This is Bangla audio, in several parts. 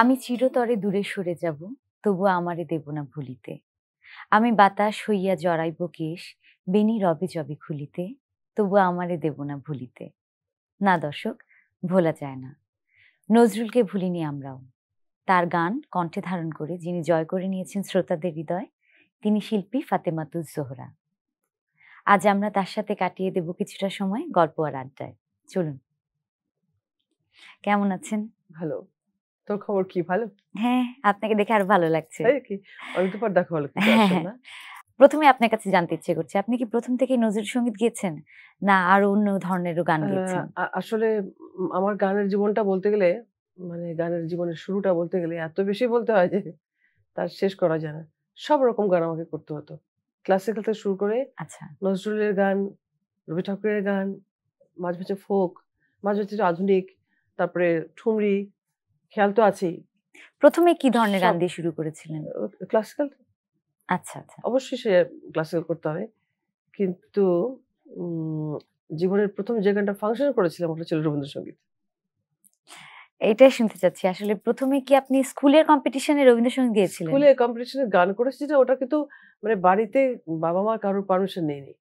আমি চিরতরে দূরে সরে যাব তবু আমারে দেব না ভুলিতে আমি বাতাস হইয়া জড়াইব কেশ বেনি রবে জবে খুলিতে তবু আমারে দেব না ভুলিতে না দর্শক ভোলা যায় না নজরুলকে ভুলিনি আমরাও তার গান কণ্ঠে ধারণ করে যিনি জয় করে নিয়েছেন শ্রোতাদের হৃদয় তিনি শিল্পী ফাতেমাতুজ জোহরা আজ আমরা তার সাথে কাটিয়ে দেব কিছুটা সময় গল্প আর আড্ডায় চলুন কেমন আছেন ভালো তোর খবর কি ভালো হ্যাঁ আপনাকে দেখে আর ভালো লাগছে কি অনেক পর দেখা হলো প্রথমে আপনার কাছে জানতে ইচ্ছে করছি আপনি কি প্রথম থেকে নজরুল সঙ্গীত গিয়েছেন না আর অন্য ধরনের গান গিয়েছেন আসলে আমার গানের জীবনটা বলতে গেলে মানে গানের জীবনের শুরুটা বলতে গেলে এত বেশি বলতে হয় যে তার শেষ করা যায় না সব রকম গান আমাকে করতে হতো ক্লাসিক্যাল থেকে শুরু করে আচ্ছা নজরুলের গান রবি ঠাকুরের গান মাঝে মাঝে ফোক মাঝে মাঝে আধুনিক তারপরে ঠুমরি খেয়াল তো আছেই প্রথমে কি ধরনের গান দিয়ে শুরু করেছিলেন ক্লাসিক্যাল আচ্ছা আচ্ছা অবশ্যই সে ক্লাসিক্যাল করতে হবে কিন্তু জীবনের প্রথম যে গানটা ফাংশন করেছিলাম ওটা ছিল রবীন্দ্রসঙ্গীত এটাই শুনতে চাচ্ছি আসলে প্রথমে কি আপনি স্কুলের কম্পিটিশনে রবীন্দ্রসঙ্গীত গিয়েছিলেন স্কুলে কম্পিটিশনে গান করেছি যে ওটা কিন্তু মানে বাড়িতে বাবা মা কারোর পারমিশন নেয়নি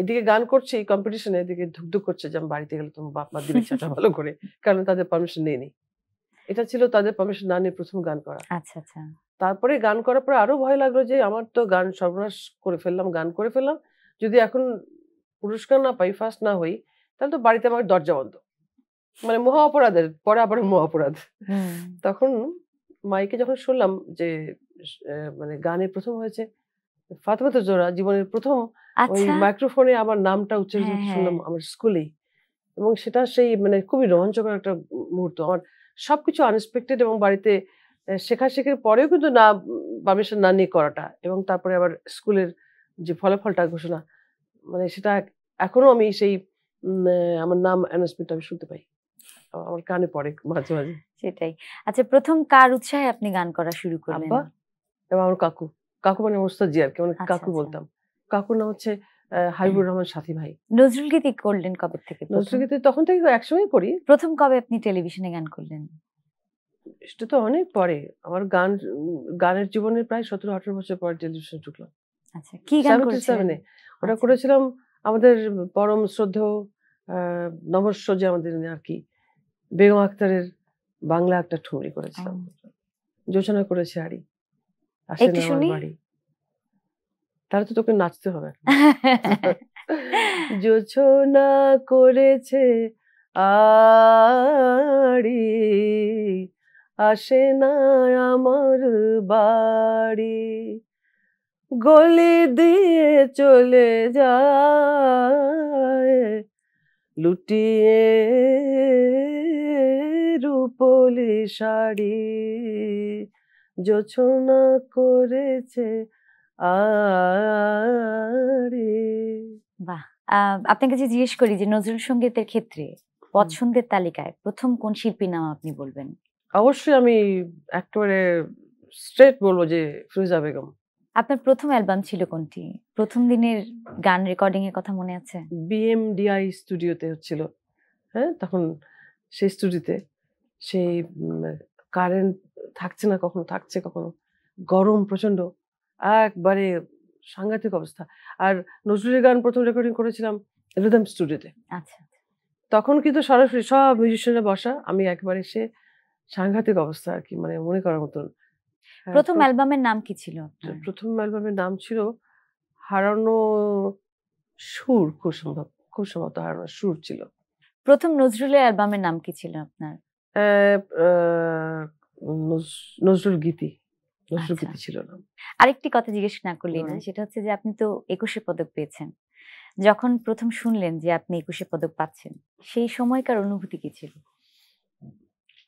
এদিকে গান করছি কম্পিটিশনে এদিকে ধুকধুক করছে যে আমি বাড়িতে গেলে তোমার বাপ মা দিবে চাটা ভালো করে কারণ তাদের পারমিশন নেয়নি এটা ছিল তাদের পারমিশন না নিয়ে প্রথম গান করা আচ্ছা আচ্ছা তারপরে গান করার পরে আরো ভয় লাগলো যে আমার তো গান সর্বনাশ করে ফেললাম গান করে ফেললাম যদি এখন পুরস্কার না পাই ফার্স্ট না হই তাহলে তো বাড়িতে আমার দরজা বন্ধ মানে মহা অপরাধের পরে আবার মহা অপরাধ তখন মাইকে যখন শুনলাম যে মানে গানে প্রথম হয়েছে ফাতেমা তো জোড়া জীবনের প্রথম ওই মাইক্রোফোনে আচ্ছা। আমার নামটা উচ্চারিত হ্যাঁ, হ্যাঁ। শুনলাম আমার স্কুলেই এবং সেটা সেই মানে খুবই রোমাঞ্চকর একটা মুহূর্ত আমার সব কিছু আনএক্সপেক্টেড এবং বাড়িতে শেখা শেখের পরেও কিন্তু না পারমিশন না নিয়ে করাটা এবং তারপরে আবার স্কুলের যে ফলাফলটা ঘোষণা মানে সেটা এখনো আমি সেই আমার নাম অ্যানাউন্সমেন্ট আমি শুনতে পাই আমার কানে পড়ে মাঝে মাঝে সেটাই আচ্ছা প্রথম কার উৎসাহে আপনি গান করা শুরু করলেন এবং আমার কাকু কাকু মানে মোস্তাজি আর কি মানে আচ্ছা, কাকু আচ্ছা। বলতাম কাকুর নাম হচ্ছে হাবিবুর রহমান সাথী ভাই নজরুল গীতি করলেন কবে থেকে নজরুল গীতি তখন থেকে একসময় করি প্রথম কবে আপনি টেলিভিশনে গান করলেন সেটা তো অনেক পরে আমার গান গানের জীবনের প্রায় সতেরো আঠারো বছর পর টেলিভিশন ঢুকলাম আচ্ছা কি গান করেছিলেন ওটা আচ্ছা। করেছিলাম আমাদের পরম শ্রদ্ধেয় নমস্য যে আমাদের আর কি বেগম আক্তারের বাংলা একটা ঠুমরি করেছিলাম যোচনা আচ্ছা। করেছে আরি আসেন আমার বাড়ি তাহলে তো তোকে নাচতে হবে জোছনা করেছে আড়ি আসে না আমার বাড়ি গলি দিয়ে চলে যায় লুটিয়ে রূপলি শাড়ি যোছনা করেছে আরে বাহ আপনার কাছে জিজ্ঞেস করি যে নজরুল সঙ্গীতের ক্ষেত্রে পছন্দের তালিকায় প্রথম কোন শিল্পীর নাম আপনি বলবেন অবশ্যই আমি একেবারে স্ট্রেট বলবো যে ফিরোজা বেগম আপনার প্রথম অ্যালবাম ছিল কোনটি প্রথম দিনের গান রেকর্ডিং এর কথা মনে আছে বিএমডিআই স্টুডিওতে হচ্ছিল হ্যাঁ তখন সেই স্টুডিওতে সেই কারেন্ট থাকছে না কখনো থাকছে কখনো গরম প্রচন্ড একবারে সাংঘাতিক অবস্থা আর নজরুলের গান প্রথম রেকর্ডিং করেছিলাম রিদম স্টুডিওতে আচ্ছা, আচ্ছা তখন কিন্তু সরাসরি সব মিউজিশিয়ানরা বসা আমি একবারে সে সাংঘাতিক অবস্থা আর কি মানে মনে করার মতন হ্যাঁ, প্রথম অ্যালবামের নাম কি ছিল প্রথম অ্যালবামের নাম ছিল হারানো সুর খুব সম্ভব খুব সম্ভবত হারানো সুর ছিল প্রথম নজরুলের অ্যালবামের নাম কি ছিল আপনার নজরুল গীতি আচ্ছা। ছিল না আরেকটি কথা জিজ্ঞেস না করলেই না সেটা হচ্ছে যে আপনি তো একুশে পদক পেয়েছেন যখন প্রথম শুনলেন যে আপনি একুশে পদক পাচ্ছেন সেই সময়কার অনুভূতি কি ছিল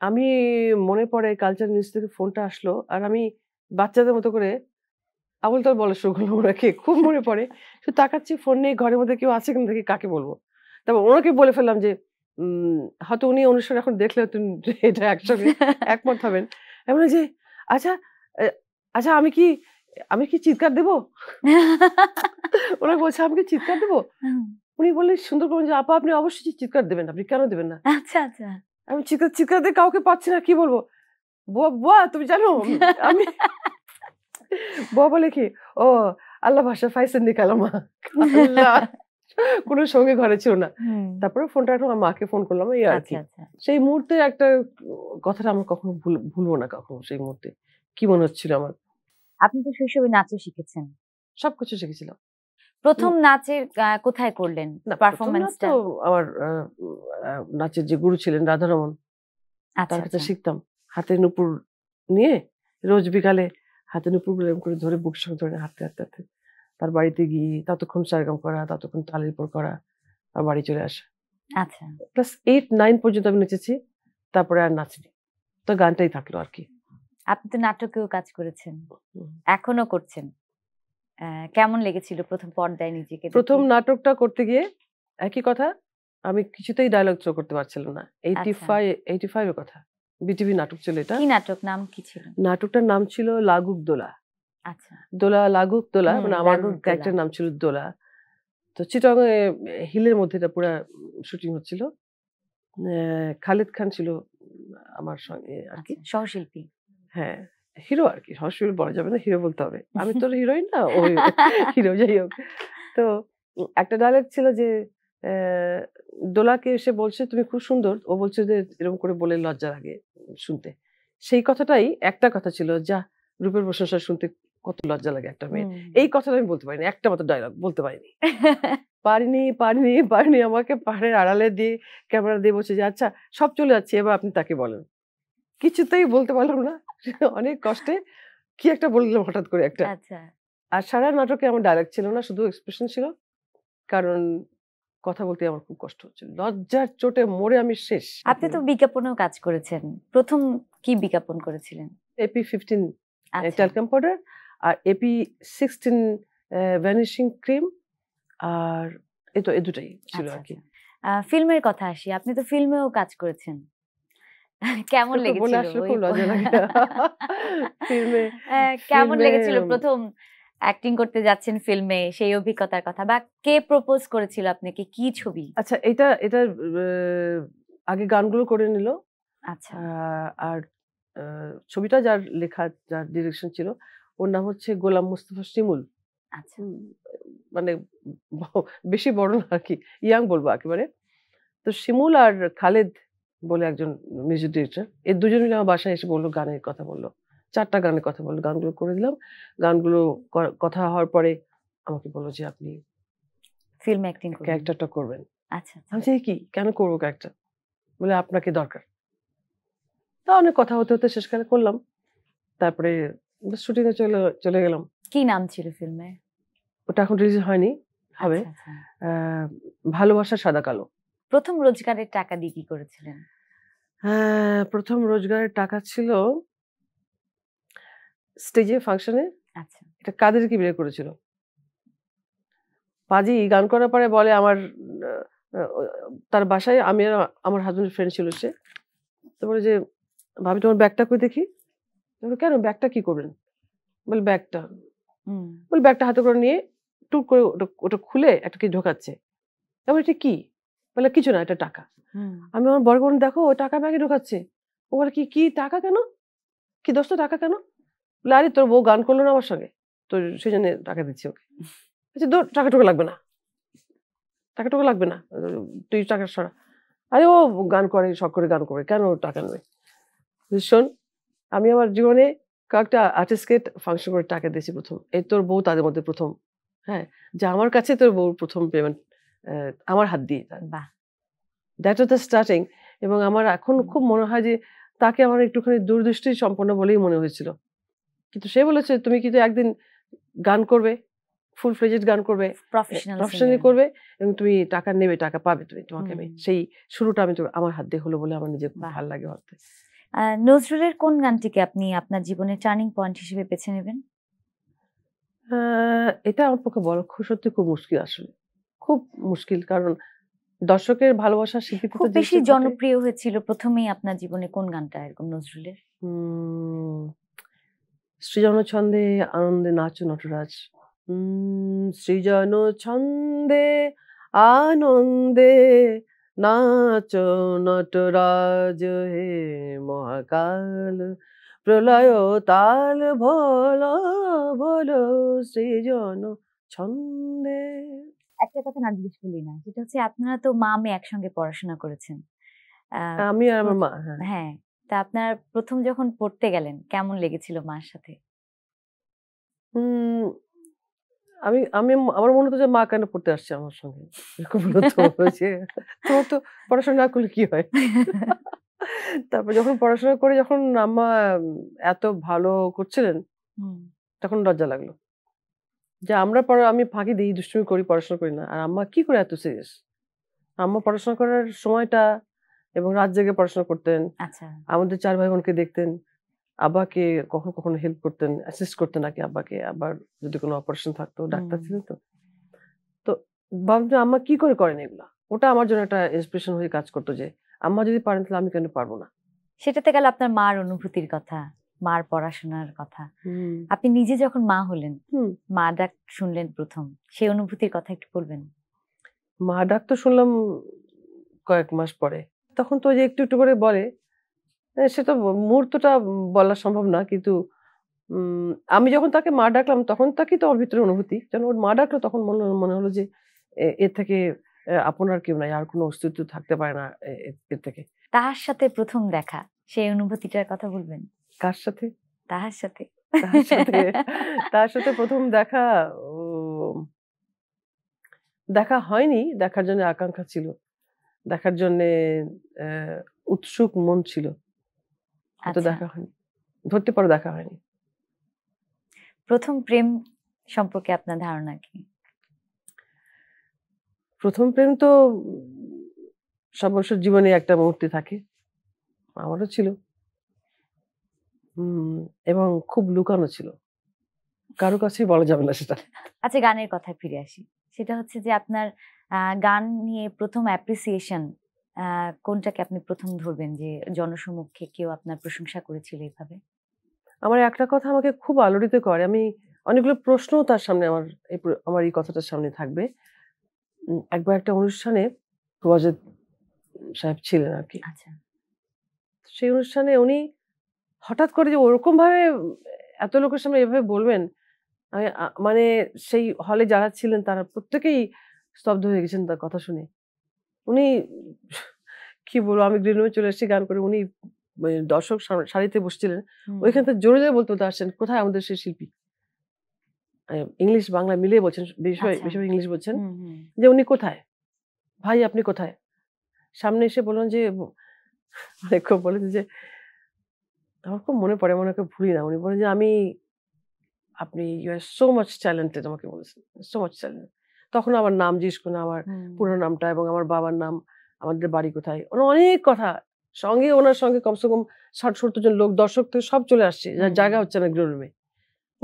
আমি মনে পড়ে কালচার নিউজ থেকে ফোনটা আসলো আর আমি বাচ্চাদের মতো করে আবুল তোর বলে শুরু করলো ওনাকে খুব মনে পড়ে শুধু তাকাচ্ছি ফোন নিয়ে ঘরের মধ্যে কেউ আছে কিন্তু থেকে কাকে বলবো তারপর ওনাকে বলে ফেললাম যে হয়তো উনি অনুষ্ঠান এখন দেখলে তুমি এটা একসঙ্গে একমত হবেন এমন যে আচ্ছা আচ্ছা আমি কি আমি কি চিৎকার দেবো ওরা বলছে আমি কি চিৎকার দেবো উনি বললেন সুন্দর করবেন যে আপা আপনি অবশ্যই চিৎকার দেবেন আপনি কেন দেবেন না আচ্ছা আচ্ছা আমি চিৎকার চিৎকার দিয়ে কাউকে পাচ্ছি না কি বলবো বুয়া বুয়া তুমি জানো আমি বুয়া বলে কি ও আল্লাহ ভাষা ফাইসেন দি কালাম কোনো সঙ্গে ঘরে ছিল না তারপরে ফোনটা একটু মাকে ফোন করলাম এই আর আচ্ছা, কি আচ্ছা। সেই মুহূর্তে একটা কথাটা আমরা কখনো ভুলবো না কখনো সেই মুহূর্তে কি মনে হচ্ছিল আমার আপনি তো শৈশবে নাচও শিখেছেন সবকিছু শিখেছিলাম প্রথম নাচের কোথায় করলেন পারফরমেন্সটা আমার নাচের যে গুরু ছিলেন রাধারমন তার আচ্ছা, কাছে আচ্ছা। শিখতাম হাতে নুপুর নিয়ে রোজ বিকালে হাতে নুপুর এরকম করে ধরে বুক সঙ্গে ধরে হাঁটতে হাঁটতে হাঁটতে তার বাড়িতে গিয়ে ততক্ষণ সারগাম করা ততক্ষণ তালের উপর করা আর বাড়ি চলে আসা আচ্ছা ক্লাস এইট নাইন পর্যন্ত আমি নেচেছি তারপরে আর নাচিনি তো গানটাই থাকলো আর কি আপনি তো নাটকেও কাজ করেছেন এখনো করছেন কেমন লেগেছিল প্রথম পর্দায় নিজেকে প্রথম নাটকটা করতে গিয়ে একই কথা আমি কিছুতেই ডায়লগ চো করতে পারছিলাম না এইটি ফাইভ এইটি এর কথা বিটিভি নাটক ছিল এটা কি নাটক নাম কি ছিল নাটকটার নাম ছিল লাগুক দোলা আচ্ছা দোলা লাগুক দোলা মানে আমার ক্যারেক্টার নাম ছিল দোলা তো চিটং হিলের মধ্যে এটা পুরো শুটিং হচ্ছিল খালেদ খান ছিল আমার সঙ্গে আর কি আচ্ছা, সহশিল্পী হ্যাঁ হিরো আর কি হসপিটাল বলা যাবে না হিরো বলতে হবে আমি তোর হিরোইন না ও হিরো যাই হোক তো একটা ডায়লগ ছিল যে দোলাকে এসে বলছে তুমি খুব সুন্দর ও বলছে যে এরকম করে বলে লজ্জা লাগে শুনতে সেই কথাটাই একটা কথা ছিল যা রূপের প্রশংসা শুনতে কত লজ্জা লাগে একটা মেয়ে এই কথাটা আমি বলতে পারিনি একটা মতো ডায়লগ বলতে পারিনি পারিনি পারিনি পারিনি আমাকে পাহাড়ের আড়ালে দিয়ে ক্যামেরা দিয়ে বসে যে আচ্ছা সব চলে যাচ্ছে এবার আপনি তাকে বলেন কিছুতেই বলতে পারলাম না অনেক কষ্টে কি একটা বললাম হঠাৎ করে একটা আচ্ছা। আর সারা নাটকে আমার ডায়লগ ছিল না শুধু এক্সপ্রেশন ছিল কারণ কথা বলতে আমার খুব কষ্ট হচ্ছে লজ্জার চোটে মরে আমি শেষ আপনি তো বিজ্ঞাপনেও কাজ করেছেন প্রথম কি বিজ্ঞাপন করেছিলেন এপি ফিফটিন টেলকাম পাউডার আর এপি সিক্সটিন ভ্যানিশিং ক্রিম আর এ তো এ দুটাই ছিল আচ্ছা, আর কি ফিল্মের আচ্ছা। কথা আসি আপনি তো ফিল্মেও কাজ করেছেন কেমন লেগেছিল ফিল্মে কেমন লেগেছিল প্রথম অ্যাক্টিং করতে যাচ্ছেন ফিল্মে সেই অভিজ্ঞতার কথা বা কে প্রপোজ করেছিল আপনাকে কি ছবি আচ্ছা এটা এটা আগে গানগুলো করে নিল আচ্ছা আর ছবিটা যার লেখা যার ডিরেকশন ছিল ওর নাম হচ্ছে গোলাম মুস্তফা শিমুল আচ্ছা মানে বেশি বড় না আর কি ইয়াং বলবো একেবারে তো শিমুল আর খালেদ বলে একজন মিউজিক ডিরেক্টর এই দুজন মিলে আমার বাসায় এসে বললো গানের কথা বললো চারটা গানের কথা বললো গানগুলো করে দিলাম গানগুলো কথা হওয়ার পরে আমাকে বললো যে আপনি ফিল্ম অ্যাক্টিং ক্যারেক্টারটা করবেন আচ্ছা, আচ্ছা। আমি কি কেন করবো ক্যারেক্টার বলে আপনাকে দরকার তা অনেক কথা হতে হতে শেষকালে করলাম তারপরে এ চলে চলে গেলাম কি নাম ছিল ফিল্মে ওটা এখন রিলিজ হয়নি হবে আচ্ছা, আচ্ছা। ভালোবাসা সাদা কালো প্রথম রোজগারের টাকা দিয়ে কি করেছিলেন হ্যাঁ, প্রথম রোজগারের টাকা ছিল স্টেজে ফাংশনে আচ্ছা এটা কি বের করেছিল পাজি গান করার পরে বলে আমার তার বাসায় আমি আমার হাজবেন্ড ফ্রেন্ড ছিল সে তারপরে যে ভাবি তোমার ব্যাগটা কই দেখি তারপরে কেন ব্যাগটা কি করবেন বলে ব্যাগটা বলে ব্যাগটা হাতে করে নিয়ে টুক করে ওটা খুলে একটা কি ঢোকাচ্ছে তারপরে এটা কি বলে কিছু না এটা টাকা আমি আমার বড় বোন দেখো ও টাকা ব্যাগে ঢোকাচ্ছে ও বলে কি কি টাকা কেন কি দোস্ত টাকা কেন বলে আরে তোর বউ গান করলো না আমার সঙ্গে তো সেই জন্য টাকা দিচ্ছি ওকে আচ্ছা তোর টাকা টোকা লাগবে না টাকা টুকু লাগবে না তুই টাকা সরা আরে ও গান করে শখ করে গান করে কেন টাকা নেবে শোন আমি আমার জীবনে কয়েকটা আর্টিস্টকে ফাংশন করে টাকা দিয়েছি প্রথম এই তোর বউ তাদের মধ্যে প্রথম হ্যাঁ যে আমার কাছে তোর বউ প্রথম পেমেন্ট আমার হাত দিয়ে যান দ্যাট ওয়াজ দ্য স্টার্টিং এবং আমার এখন খুব মনে হয় যে তাকে আমার একটুখানি দূরদৃষ্টি সম্পন্ন বলেই মনে হয়েছিল কিন্তু সে বলেছে তুমি কিন্তু একদিন গান করবে ফুল ফ্লেজেড গান করবে প্রফেশনালি করবে এবং তুমি টাকা নেবে টাকা পাবে তুমি তোমাকে আমি সেই শুরুটা আমি আমার হাত দিয়ে হলো বলে আমার নিজের ভালো লাগে ভাবতে নজরুলের কোন গানটিকে আপনি আপনার জীবনের টার্নিং পয়েন্ট হিসেবে বেছে নেবেন এটা আমার পক্ষে বলা সত্যি খুব মুশকিল আসলে খুব মুশকিল কারণ দর্শকের ভালোবাসা স্বীকৃতি খুব বেশি জনপ্রিয় হয়েছিল প্রথমেই আপনার জীবনে কোন গানটা এরকম নজরুলের সৃজন ছন্দে আনন্দে নাচো নটরাজ সৃজন ছন্দে আনন্দে নাচ নটরাজ হে মহাকাল প্রলয় তাল ভল ভল সৃজন ছন্দে একটা কথা না জিজ্ঞেস করলি না যেটা হচ্ছে আপনারা তো মা মেয়ে একসঙ্গে পড়াশোনা করেছেন আমি আর আমার মা হ্যাঁ।, হ্যাঁ তা আপনার প্রথম যখন পড়তে গেলেন কেমন লেগেছিল মার সাথে আমি আমি আমার মনে হতো যে মা কেন পড়তে আসছে আমার সঙ্গে এরকম তোর তো পড়াশোনা না করলে কি হয় তারপর যখন পড়াশোনা করে যখন আম্মা এত ভালো করছিলেন তখন লজ্জা লাগলো যে আমরা পড়া আমি ফাঁকি দিই দুষ্টুমি করি পড়াশোনা করি না আর আম্মা কি করে এত সিরিয়াস আম্মা পড়াশোনা করার সময়টা এবং রাত জেগে পড়াশোনা করতেন আচ্ছা। আমাদের চার ভাই বোনকে দেখতেন আব্বাকে কখনো কখনো হেল্প করতেন অ্যাসিস্ট করতেন নাকি আব্বাকে আবার যদি কোনো অপারেশন থাকতো ডাক্তার ছিলেন তো তো ভাবতো আম্মা কি করে করেন এগুলা ওটা আমার জন্য একটা ইন্সপিরেশন হয়ে কাজ করতো যে আম্মা যদি পারেন তাহলে আমি কেন পারবো না সেটাতে গেল আপনার মার অনুভূতির কথা মার পড়াশোনার কথা আপনি নিজে যখন মা হলেন মা ডাক শুনলেন প্রথম সেই অনুভূতির কথা একটু বলবেন মা ডাক তো শুনলাম কয়েক মাস পরে তখন তো যে একটু একটু করে বলে হ্যাঁ, সে তো মুহূর্তটা বলা সম্ভব না কিন্তু আমি যখন তাকে মা ডাকলাম তখন তাকেই তো আমার ভিতরে অনুভূতি যেন ওর মা ডাকলো তখন মনে মনে হলো যে এর থেকে আপনার কেউ নাই আর কোনো অস্তিত্ব থাকতে পারে না এর থেকে তার সাথে প্রথম দেখা সেই অনুভূতিটার কথা বলবেন কার সাথে তাহার সাথে তার সাথে প্রথম দেখা দেখা হয়নি দেখার জন্য আকাঙ্ক্ষা ছিল দেখার জন্য উৎসুক মন ছিল আচ্ছা। দেখা হয়নি ধরতে পারো দেখা হয়নি প্রথম প্রেম সম্পর্কে আপনার ধারণা কি প্রথম প্রেম তো সব জীবনে একটা মুহূর্তে থাকে আমারও ছিল এবং খুব লুকানো ছিল কারো কাছেই বলা যাবে না সেটা আচ্ছা গানের কথায় ফিরে আসি সেটা হচ্ছে যে আপনার গান নিয়ে প্রথম অ্যাপ্রিসিয়েশন কোনটাকে আপনি প্রথম ধরবেন যে জনসমক্ষে কেউ আপনার প্রশংসা করেছিল এইভাবে আমার একটা কথা আমাকে খুব আলোড়িত করে আমি অনেকগুলো প্রশ্ন তার সামনে আমার এই আমার এই কথাটার সামনে থাকবে একবার একটা অনুষ্ঠানে ওয়াজেদ সাহেব ছিলেন আর কি আচ্ছা সেই অনুষ্ঠানে উনি হঠাৎ করে যে ওরকমভাবে এত লোকের সামনে এভাবে বলবেন মানে সেই হলে যারা ছিলেন তারা প্রত্যেকেই স্তব্ধ হয়ে গেছেন তার কথা শুনে উনি কি বলবো আমি গ্রিন চলে এসেছি গান করে উনি দর্শক সারিতে বসছিলেন ওইখান থেকে জোরে জোরে বলতে আসছেন কোথায় আমাদের সেই শিল্পী ইংলিশ বাংলা মিলিয়ে বলছেন বিষয় আচ্ছা। বিষয় ইংলিশ বলছেন যে উনি কোথায় ভাই আপনি কোথায় সামনে এসে বললেন যে অনেক বলেছে যে আমার খুব মনে পড়ে মনে ওকে ভুলি না উনি বলেন যে আমি আপনি you are so much talented আমাকে বলেছেন সো মাচ ট্যালেন্টেড তখন আমার নাম জিজ্ঞেস করুন আমার পুরো নামটা এবং আমার বাবার নাম আমাদের বাড়ি কোথায় ওনার অনেক কথা সঙ্গে ওনার সঙ্গে কমসে কম ষাট সত্তর জন লোক দর্শক থেকে সব চলে আসছে যার জায়গা হচ্ছে না রুমে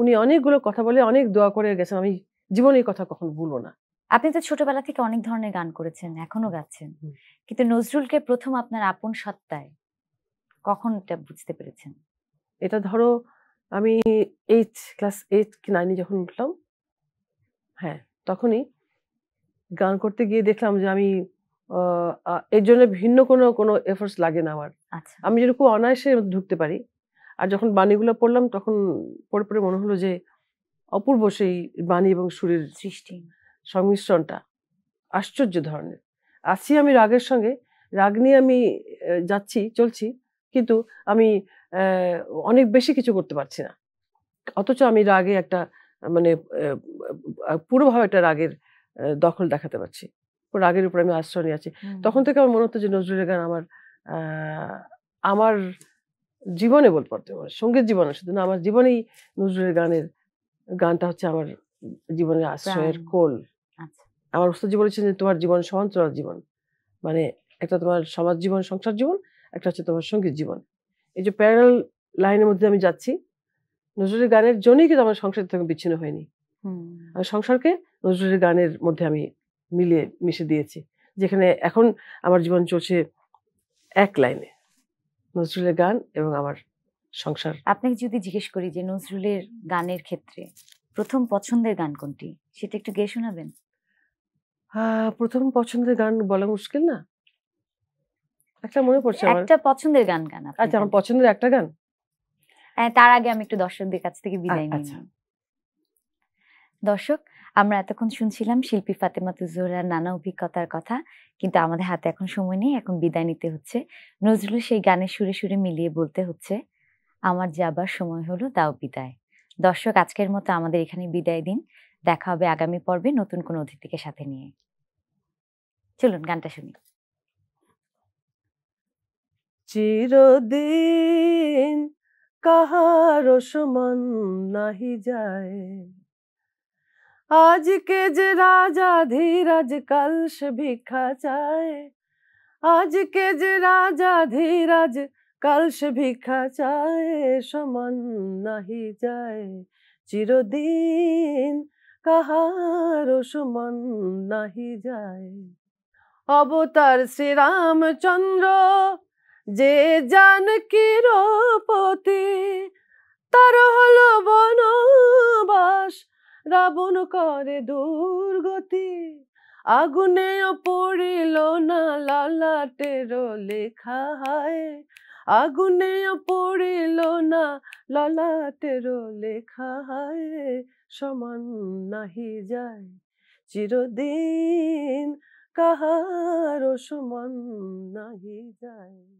উনি অনেকগুলো কথা বলে অনেক দোয়া করে গেছেন আমি জীবনে এই কথা কখন ভুলবো না আপনি তো ছোটবেলা থেকে অনেক ধরনের গান করেছেন এখনো গাচ্ছেন কিন্তু নজরুলকে প্রথম আপনার আপন সত্তায় কখন এটা বুঝতে পেরেছেন এটা ধরো আমি এইট ক্লাস এইট কি নাইনে যখন উঠলাম হ্যাঁ তখনই গান করতে গিয়ে দেখলাম যে আমি এর জন্য ভিন্ন কোনো কোনো এফোর্টস লাগে না আমার আচ্ছা। আমি যেরকম অনায়াসে ঢুকতে পারি আর যখন বাণীগুলো পড়লাম তখন পড়ে পড়ে মনে হলো যে অপূর্ব সেই বাণী এবং সুরের সৃষ্টি সংমিশ্রণটা আশ্চর্য ধরনের আছি আমি রাগের সঙ্গে রাগ নিয়ে আমি যাচ্ছি চলছি কিন্তু আমি অনেক বেশি কিছু করতে পারছি না অথচ আমি রাগে একটা মানে পুরোভাবে একটা রাগের দখল দেখাতে পারছি রাগের উপর আমি আশ্রয় নিয়ে আছি তখন থেকে আমার মনে হতো যে নজরুলের গান আমার আমার জীবনে বলতে পারতে আমার সঙ্গীত জীবনে শুধু না আমার জীবনেই নজরুলের গানের গানটা হচ্ছে আমার জীবনের আশ্রয়ের কোল আচ্ছা। আমার ওস্তাদজি বলেছেন যে তোমার জীবন সমান্তরাল জীবন মানে একটা তোমার সমাজ জীবন সংসার জীবন একটা হচ্ছে তোমার সঙ্গীত জীবন এই যে প্যারাল লাইনের মধ্যে আমি যাচ্ছি নজরুলের গানের জন্যই কিন্তু আমার সংসার থেকে বিচ্ছিন্ন হয়নি আমি সংসারকে নজরুলের গানের মধ্যে আমি মিলিয়ে মিশে দিয়েছি যেখানে এখন আমার জীবন চলছে এক লাইনে নজরুলের গান এবং আমার সংসার আপনাকে যদি জিজ্ঞেস করি যে নজরুলের গানের ক্ষেত্রে প্রথম পছন্দের গান কোনটি সেটা একটু গেয়ে শোনাবেন প্রথম পছন্দের গান বলা মুশকিল না একটা মনে পড়ছে আমার একটা পছন্দের গান গান আচ্ছা আমার পছন্দের একটা গান হ্যাঁ, তার আগে আমি একটু দর্শকদের কাছ থেকে বিদায় নিই আচ্ছা। দর্শক আমরা এতক্ষণ শুনছিলাম শিল্পী ফাতেমা তুজোরার নানা অভিজ্ঞতার কথা কিন্তু আমাদের হাতে এখন সময় নেই এখন বিদায় নিতে হচ্ছে নজরুল সেই গানের সুরে সুরে মিলিয়ে বলতে হচ্ছে আমার যাবার সময় হলো দাও বিদায় দর্শক আজকের মতো আমাদের এখানে বিদায় দিন দেখা হবে আগামী পর্বে নতুন কোন অতিথিকে সাথে নিয়ে চলুন গানটা শুনি চিরদিন কাহার সমান নাহি যায় আজকে যে রাজা ধীরাজ কাল সে ভিক্ষা চায় আজকে যে রাজা ধীরাজ কাল সে ভিক্ষা চায় সমান নাহি যায় চিরদিন কাহার সমান নাহি যায় অবতার শ্রীরামচন্দ্র যে জানকীর পতি তার হলো বনবাস রাবণ করে দুর্গতি আগুনে পড়িল না ললাটের লেখা হায় আগুনে পড়িল না ললাটের লেখা হায় সমান নাহি যায় চিরদিন কাহার সমান নাহি যায়